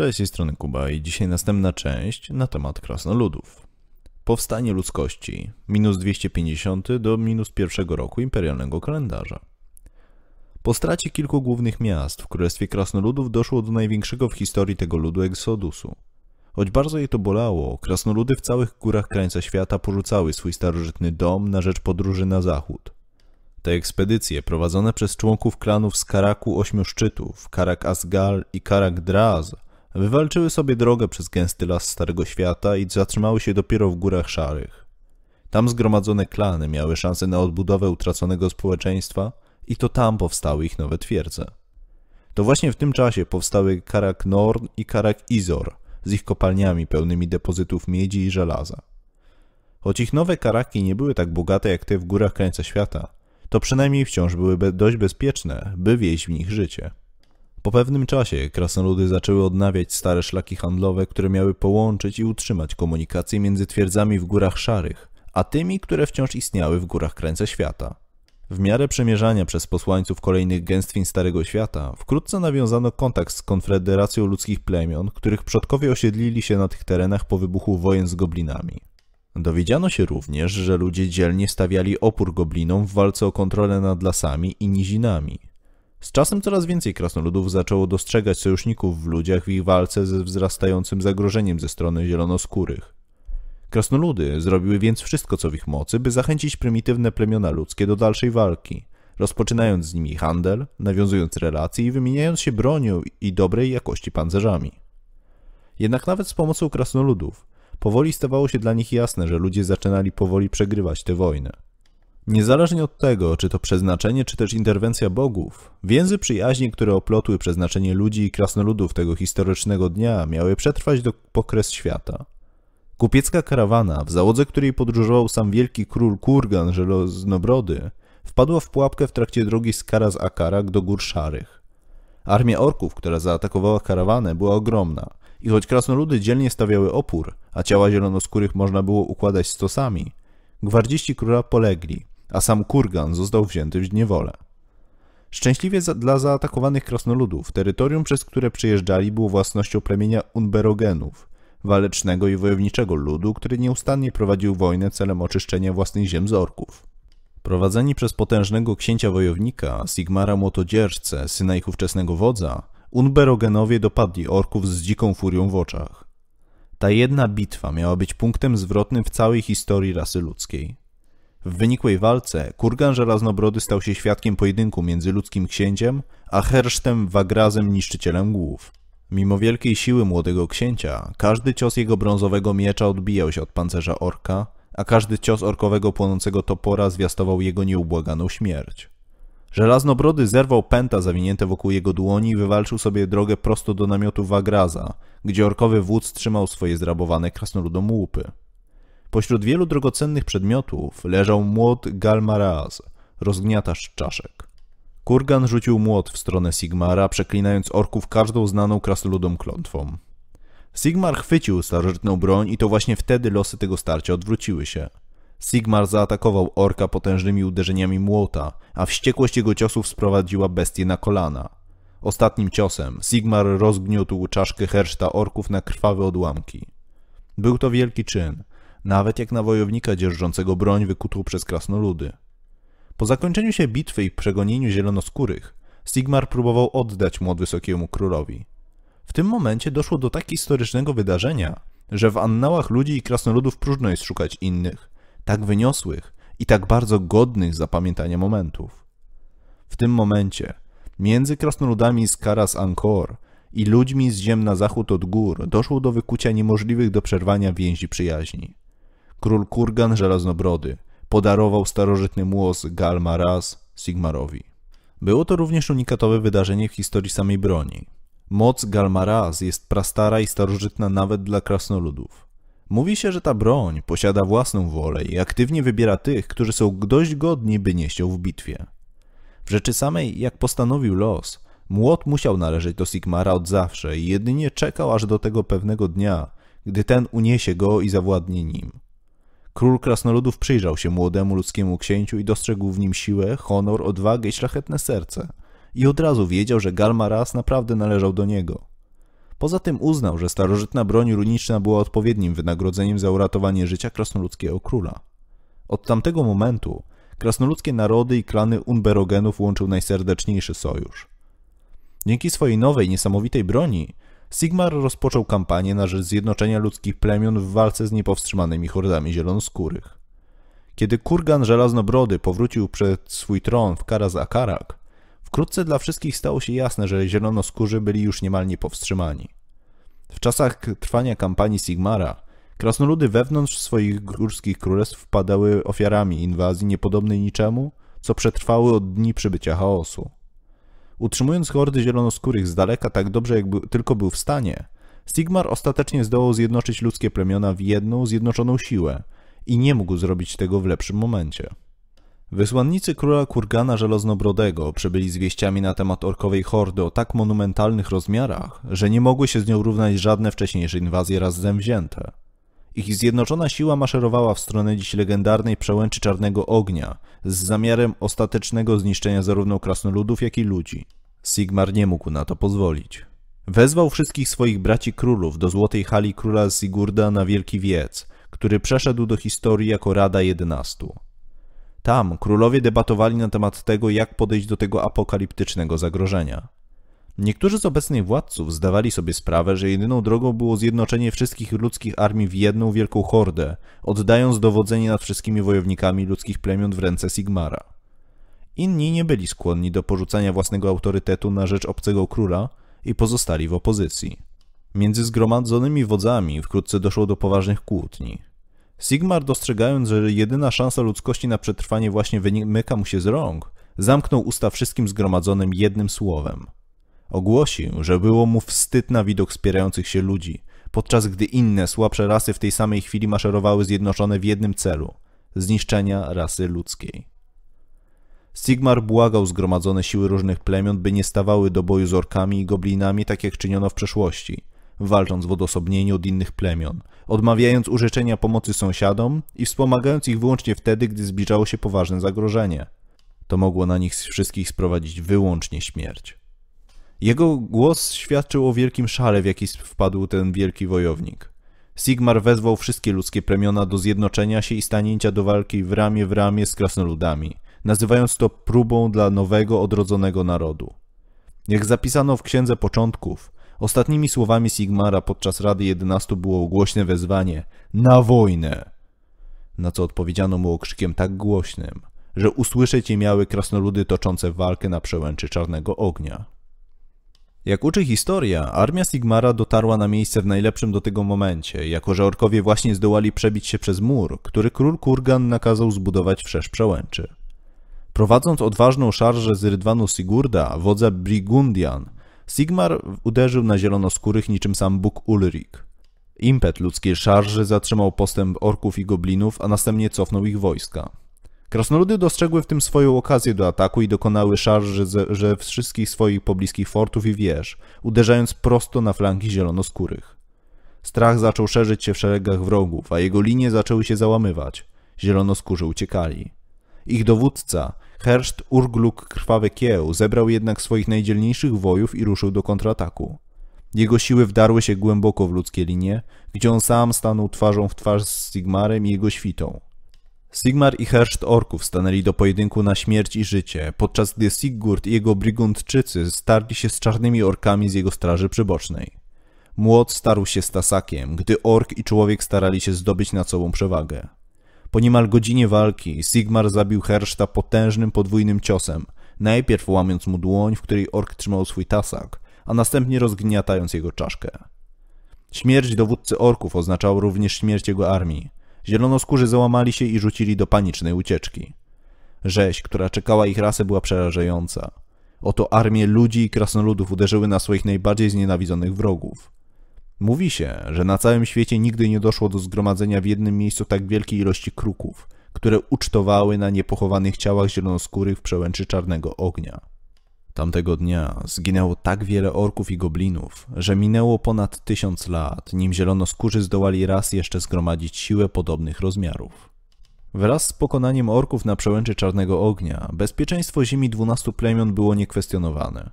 Cześć, z tej strony Kuba i dzisiaj następna część na temat krasnoludów. Powstanie ludzkości, minus 250 do minus pierwszego roku imperialnego kalendarza. Po stracie kilku głównych miast w Królestwie Krasnoludów doszło do największego w historii tego ludu eksodusu. Choć bardzo jej to bolało, krasnoludy w całych górach krańca świata porzucały swój starożytny dom na rzecz podróży na zachód. Te ekspedycje, prowadzone przez członków klanów z Karaku Ośmiu Szczytów, Karak Asgal i Karak Draz, Wywalczyły sobie drogę przez gęsty las Starego Świata i zatrzymały się dopiero w Górach Szarych. Tam zgromadzone klany miały szansę na odbudowę utraconego społeczeństwa i to tam powstały ich nowe twierdze. To właśnie w tym czasie powstały Karak Norn i Karak Izor z ich kopalniami pełnymi depozytów miedzi i żelaza. Choć ich nowe karaki nie były tak bogate jak te w górach krańca świata, to przynajmniej wciąż były dość bezpieczne, by wieść w nich życie. Po pewnym czasie krasnoludy zaczęły odnawiać stare szlaki handlowe, które miały połączyć i utrzymać komunikację między twierdzami w Górach Szarych, a tymi, które wciąż istniały w Górach Krańca Świata. W miarę przemierzania przez posłańców kolejnych gęstwin Starego Świata, wkrótce nawiązano kontakt z Konfederacją Ludzkich Plemion, których przodkowie osiedlili się na tych terenach po wybuchu wojen z goblinami. Dowiedziano się również, że ludzie dzielnie stawiali opór goblinom w walce o kontrolę nad lasami i nizinami, z czasem coraz więcej krasnoludów zaczęło dostrzegać sojuszników w ludziach w ich walce ze wzrastającym zagrożeniem ze strony zielonoskórych. Krasnoludy zrobiły więc wszystko co w ich mocy, by zachęcić prymitywne plemiona ludzkie do dalszej walki, rozpoczynając z nimi handel, nawiązując relacje i wymieniając się bronią i dobrej jakości pancerzami. Jednak nawet z pomocą krasnoludów powoli stawało się dla nich jasne, że ludzie zaczynali powoli przegrywać tę wojnę. Niezależnie od tego, czy to przeznaczenie, czy też interwencja bogów, więzy przyjaźni, które oplotły przeznaczenie ludzi i krasnoludów tego historycznego dnia, miały przetrwać do pokres świata. Kupiecka karawana, w załodze której podróżował sam wielki król Kurgan żeloznobrody, wpadła w pułapkę w trakcie drogi z Karaz Akarak do Gór Szarych. Armia orków, która zaatakowała karawanę, była ogromna i choć krasnoludy dzielnie stawiały opór, a ciała zielonoskórych można było układać stosami, gwardziści króla polegli, a sam kurgan został wzięty w niewolę. Szczęśliwie za, dla zaatakowanych krasnoludów, terytorium przez które przyjeżdżali było własnością plemienia Unberogenów, walecznego i wojowniczego ludu, który nieustannie prowadził wojnę celem oczyszczenia własnych ziem z orków. Prowadzeni przez potężnego księcia wojownika, Sigmara Młotodzierżce, syna ich ówczesnego wodza, Unberogenowie dopadli orków z dziką furią w oczach. Ta jedna bitwa miała być punktem zwrotnym w całej historii rasy ludzkiej. W wynikłej walce Kurgan Żelaznobrody stał się świadkiem pojedynku między ludzkim księciem a hersztem Wagrazem niszczycielem głów. Mimo wielkiej siły młodego księcia, każdy cios jego brązowego miecza odbijał się od pancerza orka, a każdy cios orkowego płonącego topora zwiastował jego nieubłaganą śmierć. Żelaznobrody zerwał pęta zawinięte wokół jego dłoni i wywalczył sobie drogę prosto do namiotu Wagraza, gdzie orkowy wódz trzymał swoje zrabowane krasnoludom łupy. Pośród wielu drogocennych przedmiotów leżał młot Galmaraz, rozgniatacz czaszek. Kurgan rzucił młot w stronę Sigmara, przeklinając orków każdą znaną krasnoludom klątwą. Sigmar chwycił starożytną broń i to właśnie wtedy losy tego starcia odwróciły się. Sigmar zaatakował orka potężnymi uderzeniami młota, a wściekłość jego ciosów sprowadziła bestię na kolana. Ostatnim ciosem Sigmar rozgniótł czaszkę herszta orków na krwawe odłamki. Był to wielki czyn, nawet jak na wojownika dzierżącego broń wykutą przez krasnoludy. Po zakończeniu się bitwy i przegonieniu zielonoskórych, Sigmar próbował oddać młod wysokiemu królowi. W tym momencie doszło do tak historycznego wydarzenia, że w annałach ludzi i krasnoludów próżno jest szukać innych, tak wyniosłych i tak bardzo godnych zapamiętania momentów. W tym momencie, między krasnoludami z Karas Angkor i ludźmi z ziem na zachód od gór doszło do wykucia niemożliwych do przerwania więzi przyjaźni. Król Kurgan Żelaznobrody podarował starożytny młos Galmaraz Sigmarowi. Było to również unikatowe wydarzenie w historii samej broni. Moc Galmaraz jest prastara i starożytna nawet dla krasnoludów. Mówi się, że ta broń posiada własną wolę i aktywnie wybiera tych, którzy są dość godni, by nieść ją w bitwie. W rzeczy samej, jak postanowił los, młot musiał należeć do Sigmara od zawsze i jedynie czekał aż do tego pewnego dnia, gdy ten uniesie go i zawładnie nim. Król krasnoludów przyjrzał się młodemu ludzkiemu księciu i dostrzegł w nim siłę, honor, odwagę i szlachetne serce. I od razu wiedział, że Galmaras naprawdę należał do niego. Poza tym uznał, że starożytna broń runiczna była odpowiednim wynagrodzeniem za uratowanie życia krasnoludzkiego króla. Od tamtego momentu krasnoludzkie narody i klany Unberogenów łączył najserdeczniejszy sojusz. Dzięki swojej nowej, niesamowitej broni Sigmar rozpoczął kampanię na rzecz zjednoczenia ludzkich plemion w walce z niepowstrzymanymi hordami zielonoskórych. Kiedy Kurgan Żelaznobrody powrócił przed swój tron w Karaz Akarak, wkrótce dla wszystkich stało się jasne, że zielonoskórzy byli już niemal niepowstrzymani. W czasach trwania kampanii Sigmara krasnoludy wewnątrz swoich górskich królestw wpadały ofiarami inwazji niepodobnej niczemu, co przetrwały od dni przybycia chaosu. Utrzymując hordy zielonoskórych z daleka tak dobrze, jak tylko był w stanie, Sigmar ostatecznie zdołał zjednoczyć ludzkie plemiona w jedną zjednoczoną siłę i nie mógł zrobić tego w lepszym momencie. Wysłannicy króla Kurgana Żeleznobrodego przybyli z wieściami na temat orkowej hordy o tak monumentalnych rozmiarach, że nie mogły się z nią równać żadne wcześniejsze inwazje raz wzięte. Ich zjednoczona siła maszerowała w stronę dziś legendarnej przełęczy Czarnego Ognia z zamiarem ostatecznego zniszczenia zarówno krasnoludów, jak i ludzi. Sigmar nie mógł na to pozwolić. Wezwał wszystkich swoich braci królów do złotej hali króla Sigurda na Wielki Wiec, który przeszedł do historii jako Rada Jedenastu. Tam królowie debatowali na temat tego, jak podejść do tego apokaliptycznego zagrożenia. Niektórzy z obecnych władców zdawali sobie sprawę, że jedyną drogą było zjednoczenie wszystkich ludzkich armii w jedną wielką hordę, oddając dowodzenie nad wszystkimi wojownikami ludzkich plemion w ręce Sigmara. Inni nie byli skłonni do porzucania własnego autorytetu na rzecz obcego króla i pozostali w opozycji. Między zgromadzonymi wodzami wkrótce doszło do poważnych kłótni. Sigmar, dostrzegając, że jedyna szansa ludzkości na przetrwanie właśnie wymyka mu się z rąk, zamknął usta wszystkim zgromadzonym jednym słowem – Ogłosił, że było mu wstyd na widok spierających się ludzi, podczas gdy inne, słabsze rasy w tej samej chwili maszerowały zjednoczone w jednym celu zniszczenia rasy ludzkiej. Sigmar błagał zgromadzone siły różnych plemion, by nie stawały do boju z orkami i goblinami, tak jak czyniono w przeszłości, walcząc w odosobnieniu od innych plemion, odmawiając użyczenia pomocy sąsiadom i wspomagając ich wyłącznie wtedy, gdy zbliżało się poważne zagrożenie. To mogło na nich wszystkich sprowadzić wyłącznie śmierć. Jego głos świadczył o wielkim szale, w jaki wpadł ten wielki wojownik. Sigmar wezwał wszystkie ludzkie plemiona do zjednoczenia się i stanięcia do walki w ramię w ramię z krasnoludami, nazywając to próbą dla nowego, odrodzonego narodu. Jak zapisano w Księdze Początków, ostatnimi słowami Sigmara podczas Rady 11 było głośne wezwanie na wojnę, na co odpowiedziano mu okrzykiem tak głośnym, że usłyszeć je miały krasnoludy toczące walkę na przełęczy Czarnego Ognia. Jak uczy historia, armia Sigmara dotarła na miejsce w najlepszym do tego momencie, jako że orkowie właśnie zdołali przebić się przez mur, który król Kurgan nakazał zbudować wszerz przełęczy. Prowadząc odważną szarżę z Rydwanu Sigurda, wodza Brigundian, Sigmar uderzył na zielonoskórych niczym sam Bóg Ulrik. Impet ludzkiej szarży zatrzymał postęp orków i goblinów, a następnie cofnął ich wojska. Krasnoludy dostrzegły w tym swoją okazję do ataku i dokonały szarży ze, ze wszystkich swoich pobliskich fortów i wież, uderzając prosto na flanki zielonoskórych. Strach zaczął szerzyć się w szeregach wrogów, a jego linie zaczęły się załamywać. Zielonoskórzy uciekali. Ich dowódca, Herszt Urgluk Krwawy Kieł, zebrał jednak swoich najdzielniejszych wojów i ruszył do kontrataku. Jego siły wdarły się głęboko w ludzkie linie, gdzie on sam stanął twarzą w twarz z Sigmarem i jego świtą. Sigmar i herszt orków stanęli do pojedynku na śmierć i życie, podczas gdy Sigurd i jego brygundczycy starli się z czarnymi orkami z jego straży przybocznej. Młot starł się z Tasakiem, gdy ork i człowiek starali się zdobyć nad sobą przewagę. Po niemal godzinie walki Sigmar zabił herszta potężnym podwójnym ciosem, najpierw łamiąc mu dłoń, w której ork trzymał swój tasak, a następnie rozgniatając jego czaszkę. Śmierć dowódcy orków oznaczała również śmierć jego armii. Zielonoskórzy załamali się i rzucili do panicznej ucieczki. Rzeź, która czekała ich rasę, była przerażająca. Oto armie ludzi i krasnoludów uderzyły na swoich najbardziej znienawidzonych wrogów. Mówi się, że na całym świecie nigdy nie doszło do zgromadzenia w jednym miejscu tak wielkiej ilości kruków, które ucztowały na niepochowanych ciałach zielonoskórych w przełęczy czarnego ognia. Tamtego dnia zginęło tak wiele orków i goblinów, że minęło ponad tysiąc lat, nim zielonoskórzy zdołali raz jeszcze zgromadzić siłę podobnych rozmiarów. Wraz z pokonaniem orków na przełęczy Czarnego Ognia, bezpieczeństwo ziemi dwunastu plemion było niekwestionowane.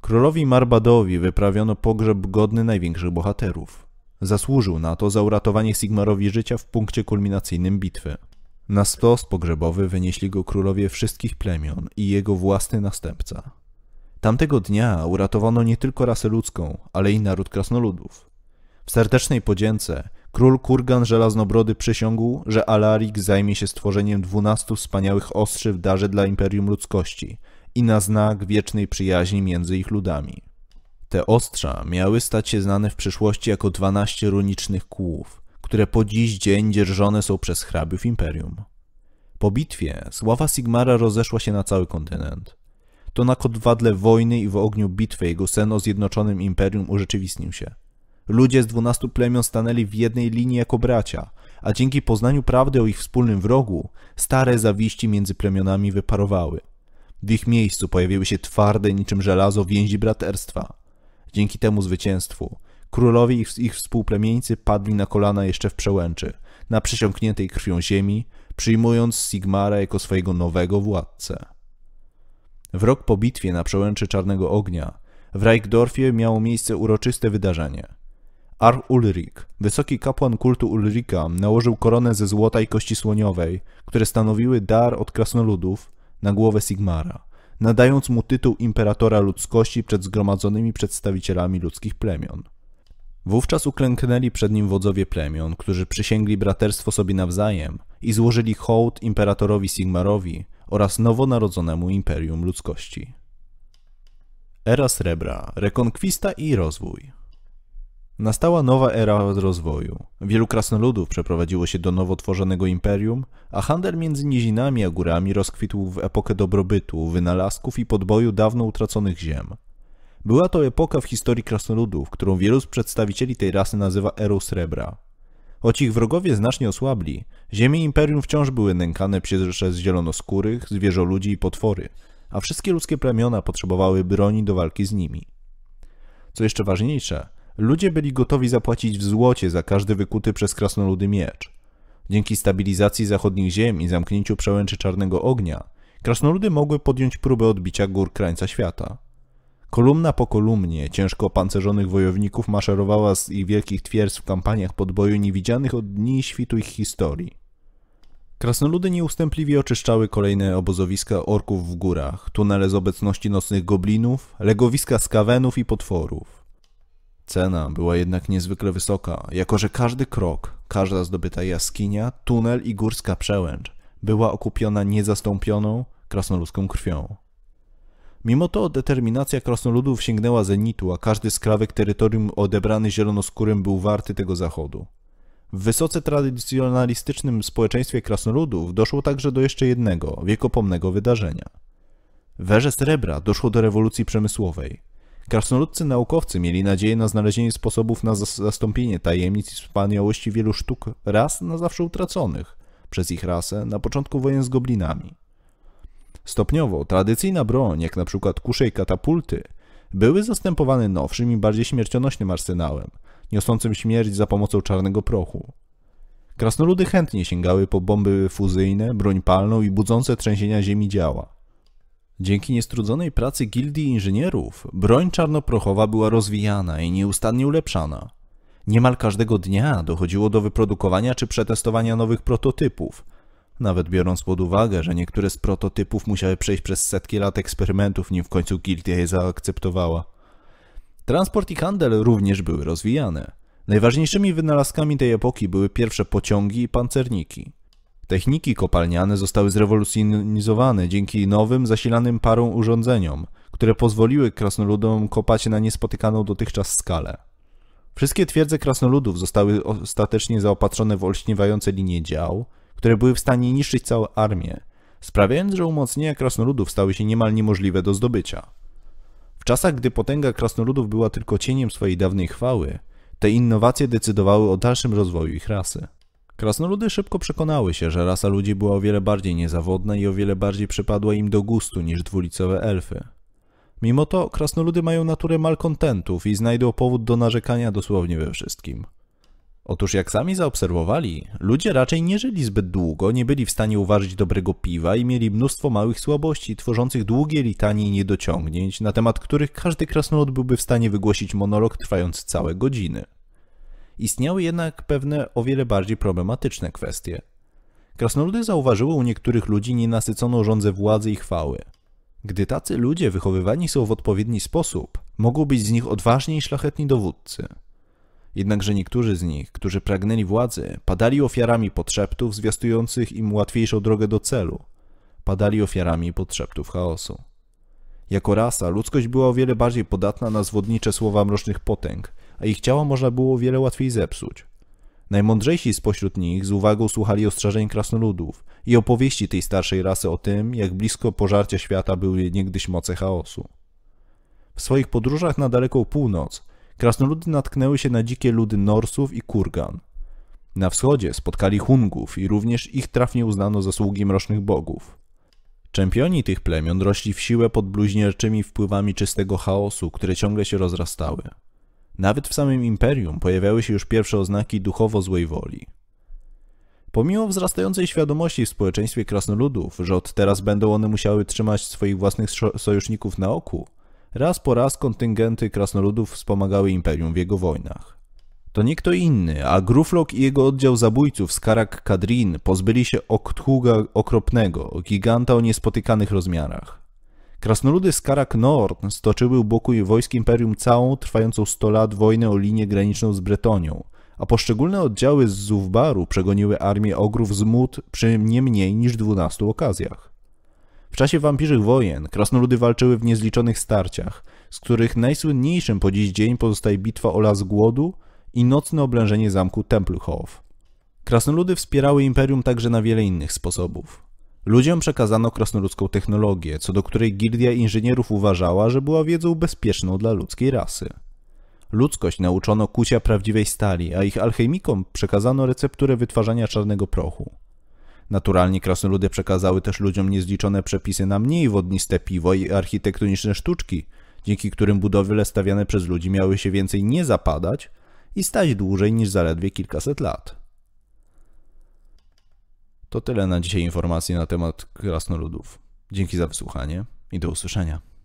Królowi Marbadowi wyprawiono pogrzeb godny największych bohaterów. Zasłużył na to za uratowanie Sigmarowi życia w punkcie kulminacyjnym bitwy. Na stos pogrzebowy wynieśli go królowie wszystkich plemion i jego własny następca. Tamtego dnia uratowano nie tylko rasę ludzką, ale i naród krasnoludów. W serdecznej podzięce król Kurgan Żelaznobrody przysiągł, że Alarik zajmie się stworzeniem dwunastu wspaniałych ostrzy w darze dla Imperium Ludzkości i na znak wiecznej przyjaźni między ich ludami. Te ostrza miały stać się znane w przyszłości jako dwanaście runicznych kółów które po dziś dzień dzierżone są przez hrabiów imperium. Po bitwie sława Sigmara rozeszła się na cały kontynent. To na kodwadle wojny i w ogniu bitwy jego sen o zjednoczonym imperium urzeczywistnił się. Ludzie z dwunastu plemion stanęli w jednej linii jako bracia, a dzięki poznaniu prawdy o ich wspólnym wrogu, stare zawiści między plemionami wyparowały. W ich miejscu pojawiły się twarde niczym żelazo więzi braterstwa. Dzięki temu zwycięstwu Królowie i ich, ich współplemieńcy padli na kolana jeszcze w przełęczy, na przesiąkniętej krwią ziemi, przyjmując Sigmara jako swojego nowego władcę. W rok po bitwie na przełęczy Czarnego Ognia w Reichdorfie miało miejsce uroczyste wydarzenie. Ar Ulrich, wysoki kapłan kultu Ulrika, nałożył koronę ze złota i kości słoniowej, które stanowiły dar od krasnoludów, na głowę Sigmara, nadając mu tytuł imperatora ludzkości przed zgromadzonymi przedstawicielami ludzkich plemion. Wówczas uklęknęli przed nim wodzowie plemion, którzy przysięgli braterstwo sobie nawzajem i złożyli hołd imperatorowi Sigmarowi oraz nowonarodzonemu imperium ludzkości. Era srebra, rekonkwista i rozwój. Nastała nowa era rozwoju. Wielu krasnoludów przeprowadziło się do nowo tworzonego imperium, a handel między nizinami a górami rozkwitł w epokę dobrobytu, wynalazków i podboju dawno utraconych ziem. Była to epoka w historii krasnoludów, którą wielu z przedstawicieli tej rasy nazywa erą srebra. Choć ich wrogowie znacznie osłabli, ziemie imperium wciąż były nękane przez zielonoskórych, zwierzoludzi i potwory, a wszystkie ludzkie plemiona potrzebowały broni do walki z nimi. Co jeszcze ważniejsze, ludzie byli gotowi zapłacić w złocie za każdy wykuty przez krasnoludy miecz. Dzięki stabilizacji zachodnich ziem i zamknięciu przełęczy Czarnego Ognia, krasnoludy mogły podjąć próbę odbicia gór krańca świata. Kolumna po kolumnie ciężko opancerzonych wojowników maszerowała z ich wielkich twierdz w kampaniach podboju niewidzianych od dni świtu ich historii. Krasnoludy nieustępliwie oczyszczały kolejne obozowiska orków w górach, tunele z obecności nocnych goblinów, legowiska skawenów i potworów. Cena była jednak niezwykle wysoka, jako że każdy krok, każda zdobyta jaskinia, tunel i górska przełęcz była okupiona niezastąpioną krasnoludzką krwią. Mimo to determinacja krasnoludów sięgnęła zenitu, a każdy skrawek terytorium odebrany zielonoskórym był warty tego zachodu. W wysoce tradycjonalistycznym społeczeństwie krasnoludów doszło także do jeszcze jednego, wiekopomnego wydarzenia. W erze srebra doszło do rewolucji przemysłowej. Krasnoludcy naukowcy mieli nadzieję na znalezienie sposobów na zastąpienie tajemnic i wspaniałości wielu sztuk raz na zawsze utraconych przez ich rasę na początku wojen z goblinami. Stopniowo tradycyjna broń, jak na przykład kusze i katapulty, były zastępowane nowszym i bardziej śmiercionośnym arsenałem, niosącym śmierć za pomocą czarnego prochu. Krasnoludy chętnie sięgały po bomby fuzyjne, broń palną i budzące trzęsienia ziemi działa. Dzięki niestrudzonej pracy gildii inżynierów, broń czarnoprochowa była rozwijana i nieustannie ulepszana. Niemal każdego dnia dochodziło do wyprodukowania czy przetestowania nowych prototypów – nawet biorąc pod uwagę, że niektóre z prototypów musiały przejść przez setki lat eksperymentów, nim w końcu gildia je zaakceptowała. Transport i handel również były rozwijane. Najważniejszymi wynalazkami tej epoki były pierwsze pociągi i pancerniki. Techniki kopalniane zostały zrewolucjonizowane dzięki nowym, zasilanym parą urządzeniom, które pozwoliły krasnoludom kopać na niespotykaną dotychczas skalę. Wszystkie twierdze krasnoludów zostały ostatecznie zaopatrzone w olśniewające linie dział, które były w stanie niszczyć całe armie, sprawiając, że umocnienia krasnoludów stały się niemal niemożliwe do zdobycia. W czasach, gdy potęga krasnoludów była tylko cieniem swojej dawnej chwały, te innowacje decydowały o dalszym rozwoju ich rasy. Krasnoludy szybko przekonały się, że rasa ludzi była o wiele bardziej niezawodna i o wiele bardziej przypadła im do gustu niż dwulicowe elfy. Mimo to krasnoludy mają naturę malkontentów i znajdą powód do narzekania dosłownie we wszystkim. Otóż jak sami zaobserwowali, ludzie raczej nie żyli zbyt długo, nie byli w stanie uważać dobrego piwa i mieli mnóstwo małych słabości, tworzących długie litanie niedociągnięć, na temat których każdy krasnolud byłby w stanie wygłosić monolog trwający całe godziny. Istniały jednak pewne o wiele bardziej problematyczne kwestie. Krasnoludy zauważyły u niektórych ludzi nienasyconą rządzę władzy i chwały. Gdy tacy ludzie wychowywani są w odpowiedni sposób, mogą być z nich odważni i szlachetni dowódcy – Jednakże niektórzy z nich, którzy pragnęli władzy, padali ofiarami podszeptów zwiastujących im łatwiejszą drogę do celu. Padali ofiarami podszeptów chaosu. Jako rasa ludzkość była o wiele bardziej podatna na zwodnicze słowa mrocznych potęg, a ich ciała można było o wiele łatwiej zepsuć. Najmądrzejsi spośród nich z uwagą słuchali ostrzeżeń krasnoludów i opowieści tej starszej rasy o tym, jak blisko pożarcia świata były niegdyś moce chaosu. W swoich podróżach na daleką północ Krasnoludy natknęły się na dzikie ludy Norsów i Kurgan. Na wschodzie spotkali Hungów i również ich trafnie uznano za sługi mrocznych bogów. Czempioni tych plemion rośli w siłę pod bluźnierczymi wpływami czystego chaosu, które ciągle się rozrastały. Nawet w samym imperium pojawiały się już pierwsze oznaki duchowo złej woli. Pomimo wzrastającej świadomości w społeczeństwie krasnoludów, że od teraz będą one musiały trzymać swoich własnych sojuszników na oku, Raz po raz kontyngenty krasnoludów wspomagały imperium w jego wojnach. To nie kto inny, a Gruflok i jego oddział zabójców z Karak Kadrin pozbyli się Okthuga Okropnego, giganta o niespotykanych rozmiarach. Krasnoludy z Karak Norn stoczyły u boku wojsk imperium całą, trwającą 100 lat wojnę o linię graniczną z Bretonią, a poszczególne oddziały z Zuwbaru przegoniły armię ogrów z Mut przy nie mniej niż 12 okazjach. W czasie wampirzych wojen krasnoludy walczyły w niezliczonych starciach, z których najsłynniejszym po dziś dzień pozostaje bitwa o Las Głodu i nocne oblężenie zamku Tempelhof. Krasnoludy wspierały imperium także na wiele innych sposobów. Ludziom przekazano krasnoludzką technologię, co do której Gildia Inżynierów uważała, że była wiedzą bezpieczną dla ludzkiej rasy. Ludzkość nauczono kucia prawdziwej stali, a ich alchemikom przekazano recepturę wytwarzania czarnego prochu. Naturalnie krasnoludy przekazały też ludziom niezliczone przepisy na mniej wodniste piwo i architektoniczne sztuczki, dzięki którym budowle stawiane przez ludzi miały się więcej nie zapadać i stać dłużej niż zaledwie kilkaset lat. To tyle na dzisiaj informacji na temat krasnoludów. Dzięki za wysłuchanie i do usłyszenia.